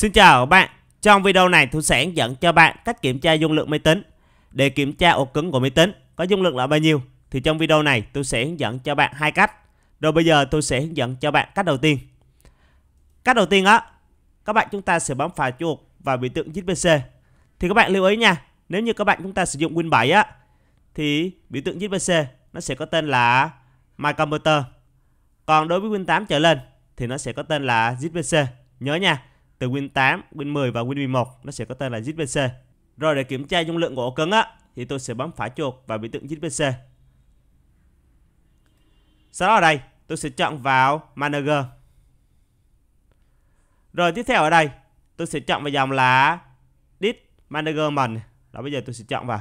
Xin chào các bạn, trong video này tôi sẽ hướng dẫn cho bạn cách kiểm tra dung lượng máy tính. Để kiểm tra ổ cứng của máy tính có dung lượng là bao nhiêu thì trong video này tôi sẽ hướng dẫn cho bạn hai cách. Rồi bây giờ tôi sẽ hướng dẫn cho bạn cách đầu tiên. Cách đầu tiên á, các bạn chúng ta sẽ bấm phải chuột vào biểu tượng chip Thì các bạn lưu ý nha, nếu như các bạn chúng ta sử dụng Win 7 á thì biểu tượng chip nó sẽ có tên là My Computer. Còn đối với Win 8 trở lên thì nó sẽ có tên là ZPC. Nhớ nha, từ Win 8, Win 10 và Win 11 nó sẽ có tên là ZPC. Rồi để kiểm tra dung lượng của ổ cứng á thì tôi sẽ bấm phải chuột vào biểu tượng ZPC. Sau đó ở đây tôi sẽ chọn vào Manager. Rồi tiếp theo ở đây tôi sẽ chọn vào dòng là Dit Manager mình. Đó bây giờ tôi sẽ chọn vào.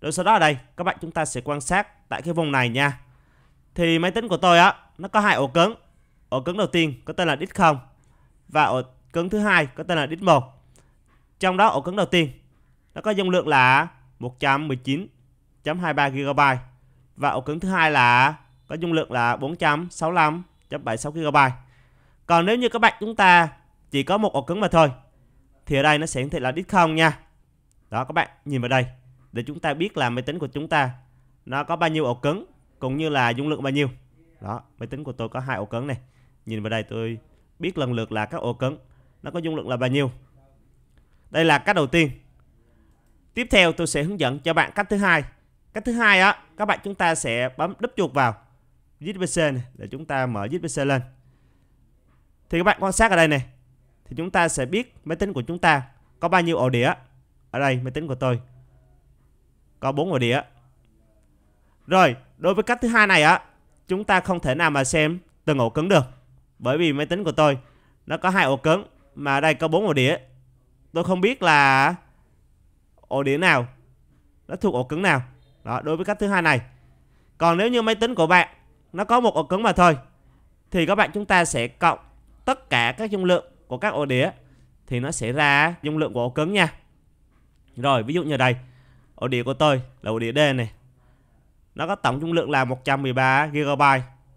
Rồi sau đó ở đây các bạn chúng ta sẽ quan sát tại cái vùng này nha. Thì máy tính của tôi á nó có hai ổ cứng. Ổ cứng đầu tiên có tên là Dit 0 và ổ cứng thứ hai có tên là DISC1. Trong đó ổ cứng đầu tiên nó có dung lượng là 119.23 GB và ổ cứng thứ hai là có dung lượng là 465.76 GB. Còn nếu như các bạn chúng ta chỉ có một ổ cứng mà thôi thì ở đây nó sẽ hiển thị là disk không nha. Đó các bạn nhìn vào đây để chúng ta biết là máy tính của chúng ta nó có bao nhiêu ổ cứng cũng như là dung lượng bao nhiêu. Đó, máy tính của tôi có hai ổ cứng này. Nhìn vào đây tôi biết lần lượt là các ổ cứng nó có dung lượng là bao nhiêu. Đây là cách đầu tiên. Tiếp theo tôi sẽ hướng dẫn cho bạn cách thứ hai. Cách thứ hai á, các bạn chúng ta sẽ bấm đúp chuột vào JPC này để chúng ta mở JPC lên. Thì các bạn quan sát ở đây này thì chúng ta sẽ biết máy tính của chúng ta có bao nhiêu ổ đĩa. Ở đây máy tính của tôi có 4 ổ đĩa. Rồi, đối với cách thứ hai này á, chúng ta không thể nào mà xem từng ổ cứng được bởi vì máy tính của tôi nó có hai ổ cứng mà đây có bốn ổ đĩa tôi không biết là ổ đĩa nào nó thuộc ổ cứng nào đó đối với cách thứ hai này còn nếu như máy tính của bạn nó có một ổ cứng mà thôi thì các bạn chúng ta sẽ cộng tất cả các dung lượng của các ổ đĩa thì nó sẽ ra dung lượng của ổ cứng nha rồi ví dụ như đây ổ đĩa của tôi là ổ đĩa D này nó có tổng dung lượng là 113 GB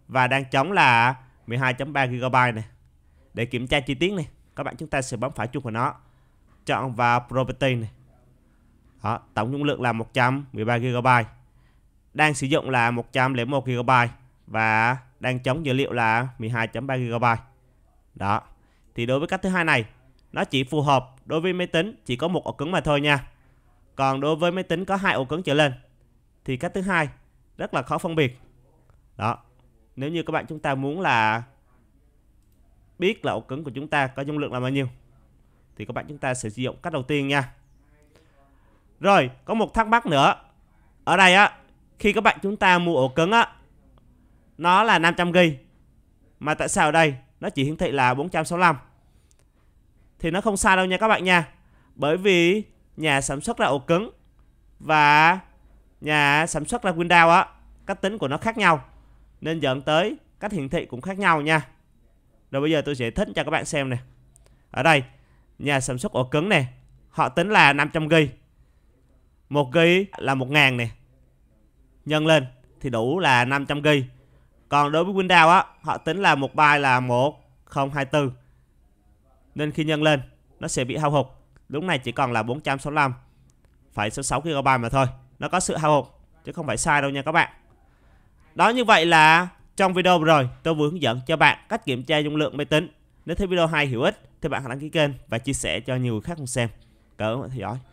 và đang chống là 12.3 GB này. Để kiểm tra chi tiết này, các bạn chúng ta sẽ bấm phải chuột vào nó. Chọn vào Property này. Đó, tổng dung lượng là 113 GB. Đang sử dụng là 101 GB và đang chống dữ liệu là 12.3 GB. Đó. Thì đối với cách thứ hai này, nó chỉ phù hợp đối với máy tính chỉ có một ổ cứng mà thôi nha. Còn đối với máy tính có hai ổ cứng trở lên thì cách thứ hai rất là khó phân biệt. Đó, nếu như các bạn chúng ta muốn là biết là ổ cứng của chúng ta có dung lượng là bao nhiêu thì các bạn chúng ta sẽ sử dụng cách đầu tiên nha rồi có một thắc mắc nữa ở đây á khi các bạn chúng ta mua ổ cứng á nó là 500g mà tại sao ở đây nó chỉ hiển thị là 465 thì nó không sai đâu nha các bạn nha bởi vì nhà sản xuất là ổ cứng và nhà sản xuất là Windows á cách tính của nó khác nhau nên dẫn tới cách hiển thị cũng khác nhau nha rồi bây giờ tôi sẽ thích cho các bạn xem này ở đây nhà sản xuất ổ cứng này họ tính là 500 g một g là 1000 này nhân lên thì đủ là 500 g còn đối với Windows á họ tính là một byte là 1024 nên khi nhân lên nó sẽ bị hao hụt lúc này chỉ còn là 465 phải 66 GB mà thôi nó có sự hao hụt chứ không phải sai đâu nha các bạn đó như vậy là trong video vừa rồi tôi vừa hướng dẫn cho bạn cách kiểm tra dung lượng máy tính. Nếu thấy video hay hữu ích thì bạn hãy đăng ký kênh và chia sẻ cho nhiều người khác cùng xem. Cảm ơn theo dõi.